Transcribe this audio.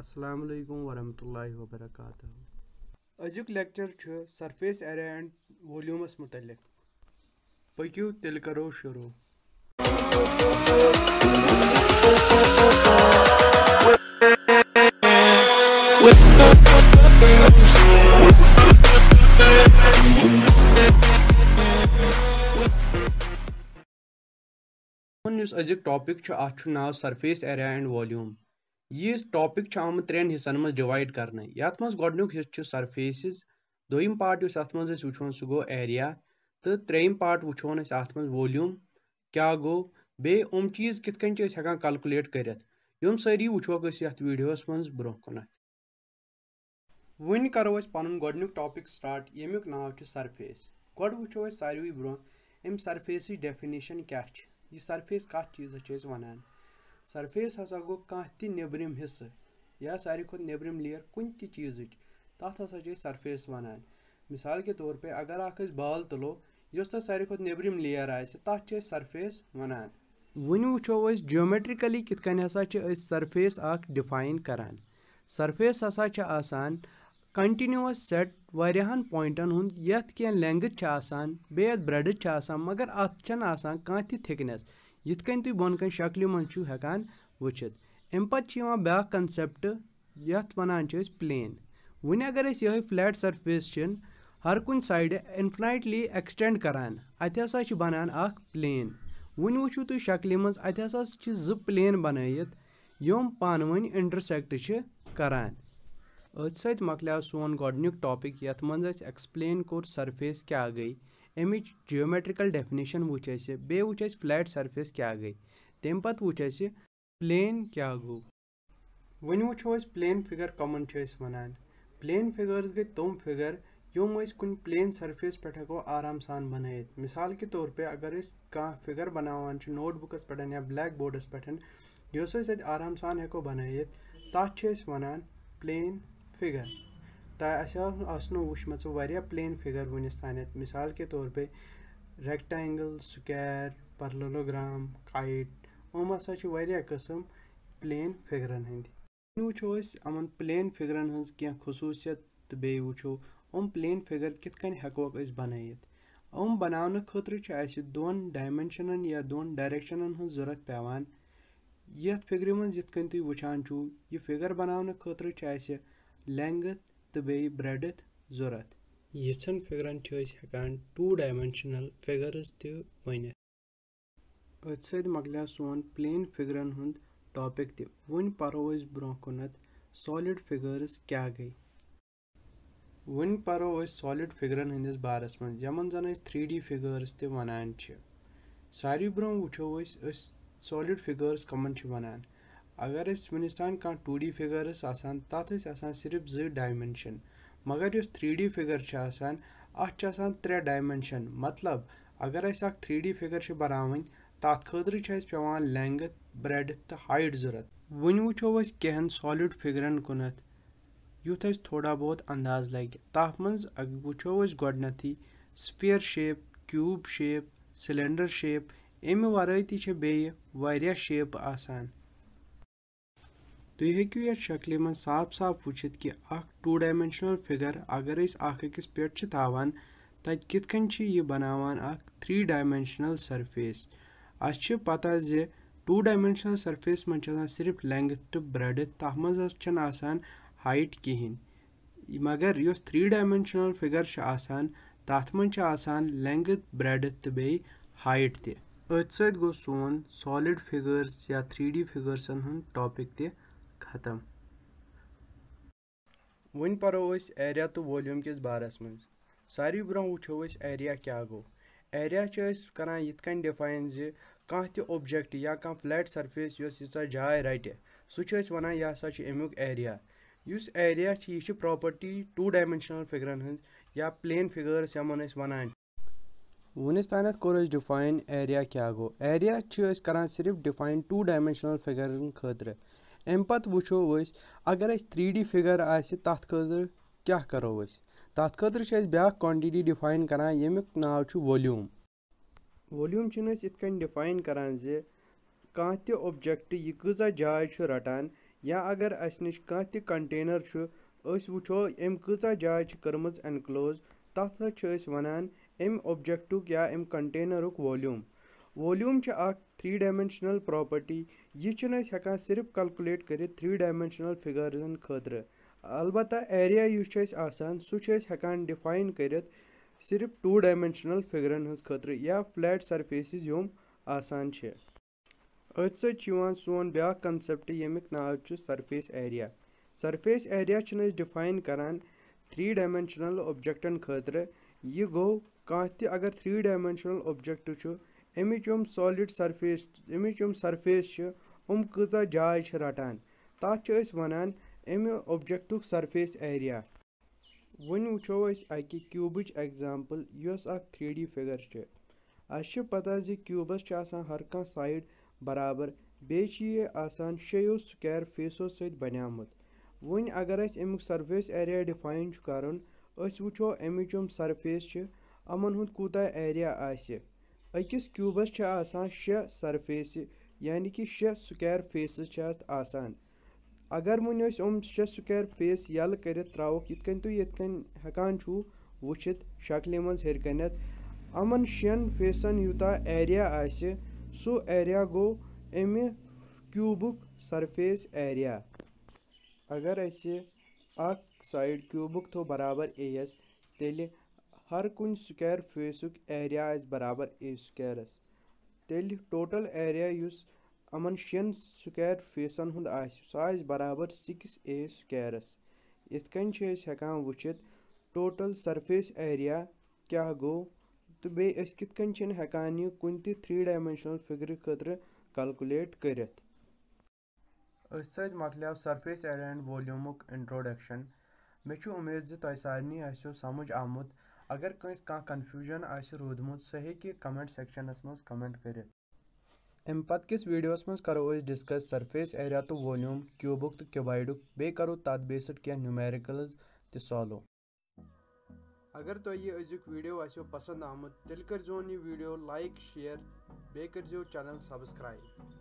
अस्सलाम वालेकुम वरहमतुल्लाहि व बरकातहू अजुक लेक्चर छ सरफेस एरे एंड वॉल्यूमस मुतलक पकियो तेल करो शुरू अजुक टॉपिक अ नाव सरफेस एरिया एंड वॉल्यूम यह टॉपिक आम त्रेन हिस्सन मज डाइड कर गुक सरफेस दोम पार्ट अत मे सह ग एरिया तो त्रम पार्ट वो अत मोल्यूम क्या गो बेम चीज कित हम कलकुलेट कर सारी वोक वीडियो मन ब्रो कुन वन करो पुन ग टॉपिक स्टार्ट युक नाव सरफेस गो वो सारे ब्रो अम सरफेस डेफिनेशन क्या सरफेस कत चीज वन सरफेस हसा गो कह नबरम हिस्से या सारे खुद नबरम लेर कुन तीज चीज तथा हसा सरफेस वनान मिसाल के तौर पर अगर अख बाल तुलो यस तथा सारे खुद नबरम लेयर आत सरफेस वनान वन वो जोमेट्रिकली कित हसा सरफेस अख डिफाइन करान सरफेस हसा आसान कंटिन्यूस सेट वाहन पॉइंटन हूँ ये कह लेंगथ आसान ब्रेड मगर अत आसान कह थिकनेस यिथ कहीं बोन कन शक्ल मं हकान वुचित अम पे ब्या कंसेप्ट ये वनान प्लेन वन अगर ये फ्लैट सरफेस हर कुन साइड इनफिनाइटली एक्सटेंड करान अत हसा बनान अ प्लेन वन वो तुम शक्ल मं अत हसा जो प्लेन बनत यम पान वन इंटरसेक्ट करान अथ सो मकल सोन गोडनिक टॉपिक ये मं एक्सप्लेन कोर सर्फेस क्या गई अमिच जियोमेट्रिकल डेफिनेशन वो बे वो फ्लैट सरफेस क्या गई तम पत् वो प्लेन क्या गो वन वो प्लेन फिगर कमन वनान प्लेन फिगर्स गई तम फिगर यम कुन प्लेन सरफेस पे हको आराम सान बन मिसाल के तौर पे अगर कह फिगर बनावान नोटबुकस पे या ब्लैक बोर्डस पे यह आराम सान हेको बन तथा वनान प्लेन फिगर तुम्हें वह प्लेन फिगर वनिस तैयार मिसाल के तौर पर रेक्टेंगल स्कैर पर्लोग्राम काइट हम हसा वस्म प्लेन फिगरन हंद वो अम प्लेन फिगरन हज क्या खसूसियत तो बे वो उम प्लेन फिगर कित हेको बन उम बन खुन डायमेंशन या दोन डायरेक्शन हज जरूरत पेवान ये फिगर मन जिथ कहीं तुम वो यह फिगर बनाने खुद लेंगथ تہٕ بیٚیہِ برٛٮ۪ڈٕتھ ضوٚرَتھ یِژھن فِگرَن چھِ أسۍ ہٮ۪کان ٹوٗ ڈایمٮ۪نشنَل فِگٲرٕز تہِ ؤنِتھ أتھۍ سۭتۍ مۄکلیو سون پٕلین فِگرَن ہُنٛد ٹاپِک تہِ وۄنۍ پَرو أسۍ برونٛہہ کُنَتھ سالِڈ فِگٲرٕز کیٛاہ گٔے وۄنۍ پَرو أسۍ سالِڈ فِگرَن ہٕنٛدِس بارَس منٛز یِمَن زَن أسۍ تھرٛی ڈی فِگٲرٕز تہِ وَنان چھِ ساروی برونٛہہ وٕچھو أسۍ أسۍ سالِڈ فِگٲرٕز کَمَن چھِ وَنان अगर मिनिस्तान का टू डी फिगर तथा सिर्फ जो डायमेंशन मगर इस थ्री डी फिगर अ त्रे डायमेंशन मतलब अगर थ्री डी फिगर बनावन तथ खर पेवान लेंगथ ब्रेडथ तो हाइट जरूरत वन वो कहन सॉलिड फिगरन कुन यूथ तो थोड़ा बहुत अंदाज लगे तथ मज वो गोडनथी shape cube shape cylinder shape अमि वर तह शेप आसान तो यह हूँ ये शक्ल मन साफ साफ वुचित कि टू डायमेंशनल फिगर अगर अख पे तवान तत कित यह बनावान थ्री डायमेंशनल सरफेस अस पता ज टू डायमेंशनल सरफेस मन सिर्फ लेंथ तो ब्रेडथ तथ मजान हाइट कहें मगर इस थ्री डायमेंशनल फिगर आसान तथ मजान लेंथ ब्रेडथ तो बे हाइट त अत सो सोन सॉलिड फिगर्स या थ्री डी फिगर्सन टॉपिक त ختم वन परो एरिया तो वॉल्यूम किस बारस मं सारे ब्रो वो एरिया क्या गो एरिया करान यथ कन डिफाइन जि कह ऑब्जेक्ट या कह फ्लैट सरफेस इस जाय रटे सह वन यह हसा एरिया इस एरिया यह प्रॉपर्टी टू डायमेंशनल फिगरन हज या प्लेन फिगर्स यमन वनान वनस तान कोर डिफाइन एरिया क्या गो एरिया करान सिर्फ डिफाइन टू डायमेंशनल फिगरन खतर اَمہِ پتہٕ وٕچھو أسۍ اگر اسہِ تھری ڈی فِگر آسہِ تتھ خٲطرٕ کیٛاہ کرو أسۍ تتھ خٲطرٕ چھِ أسۍ بیٛاکھ کانٹِٹی ڈِفاین کران ییٚمیُک ناو چھُ وولیوٗم وولیوٗم چھِنہٕ أسۍ یِتھ کٔنۍ ڈِفاین کران زِ کانٛہہ تہِ اوبجیکٹ یہِ کۭژاہ جاے چھُ رٹان یا اگر اسہِ نِش کانٛہہ تہِ کنٹینر چھُ أسۍ وٕچھو أمۍ کۭژاہ جاے چھِ کٔرمٕژ اینکلوز تتھ حظ چھِ أسۍ ونان امہِ اوبجیکٹُک یا امہِ کنٹینرُک وولیوٗم वॉल्यूम छ थ्री डायमेंशनल प्रॉपर्टी यह हेकान सिर्फ कलकुलेट कर थ्री डायमेंशनल फिगर्जन खतर अलबत् एरिया यह आसान सह हेकान डिफाइन कर सिर्फ टू डायमेंशनल फिगरन हज ख या फ्लैट सरफेसिस यम आसान अथ सतान सोन ब्या कन्सप्ट यमिक नाव surface area surface area define करान थ्री डायमेंशनल ऑब्जेक्टन खतर यह गो कह अगर थ्री डायमेंशनल ऑब्जेक्ट अमिच यम सॉलिड सरफेस अमिच यम सरफेस उम कजा जाय रटान तथ वनान अमि ऑब्जेक्ट सरफेस एरिया वन वो अकि क्यूबच एग्जांपल यस थ्री डी फिगर अस पता जि क्यूबस हर कह साइड बराबर बेसान शेयो स्कैर फेसो सनिमुत वन अगर अमुक सरफेस एरिया डिफाइन कर वो अमिच यम सरफेस अमन हूद कूत एरिया आ أکِس کیوٗبَس چھِ آسان شےٚ سرفیسہِ یعنی کہِ شےٚ سُکیر فیسٕز چھِ اَتھ آسان اگر وۄنۍ أسۍ یِم شےٚ سُکیر فیس یَلہٕ کٔرِتھ ترٛاووکھ یِتھ کٔنۍ تُہۍ یِتھ کٔنۍ ہٮ۪کان چھُو وٕچھِتھ شَکلہِ منٛز ہیٚرِ کَنٮ۪تھ یِمَن شٮ۪ن فیسَن یوٗتاہ ایریا آسہِ سُہ ایریا گوٚو اَمہِ کیوٗبُک سرفیس ایریا اگر اَسہِ اَکھ سایڈ کیوٗبُک تھوٚو بَرابر اے یَس تیٚلہِ हर कुछ स्कोर फेस एरिया आज बराबर ए स्कोरस तेल टोटल एरिया उस अमन शन स्कोर फेसन हूँ आज बराबर सिक्स ए स्कोरस इतना हेकान वुचित टोटल सरफेस एरिया क्या गो तो बेस कित हेकान यह कुन ती थ्री डायमेंशनल फिगर खुद कलकुलेट कर सत मकल surface area and volume introduction मे उम्मीद जो सारे आसो समझ आमुत अगर कंस कहाँ कन्फ्यूजन आोदमुत सह हे कमेंट सेक्शनस मज कमेंट कर अम पत किस वीडियोस मज करो डिस्कस सरफेस एरिया तो वॉल्यूम क्यूबुक तो क्यूबाइड बे करो तथ बेसड क्या न्यूमेरिकल्स तो सॉलो अगर तो ये अजुक वीडियो आसो पसंद आमुत तेल कर ये वीडियो लाइक शेयर बे कर जो चैनल सब्सक्राइब